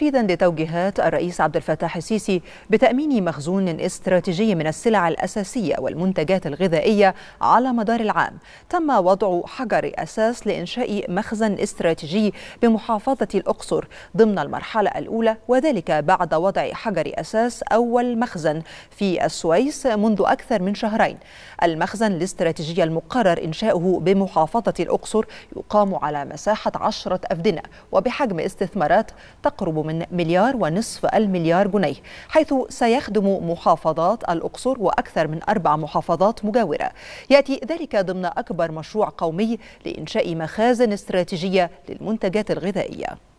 تنفيذا لتوجيهات الرئيس عبد الفتاح السيسي بتامين مخزون استراتيجي من السلع الاساسيه والمنتجات الغذائيه على مدار العام تم وضع حجر اساس لانشاء مخزن استراتيجي بمحافظه الاقصر ضمن المرحله الاولى وذلك بعد وضع حجر اساس اول مخزن في السويس منذ اكثر من شهرين المخزن الاستراتيجي المقرر انشاؤه بمحافظه الاقصر يقام على مساحه عشره افدنه وبحجم استثمارات تقرب من من مليار ونصف المليار جنيه حيث سيخدم محافظات الأقصر وأكثر من أربع محافظات مجاورة يأتي ذلك ضمن أكبر مشروع قومي لإنشاء مخازن استراتيجية للمنتجات الغذائية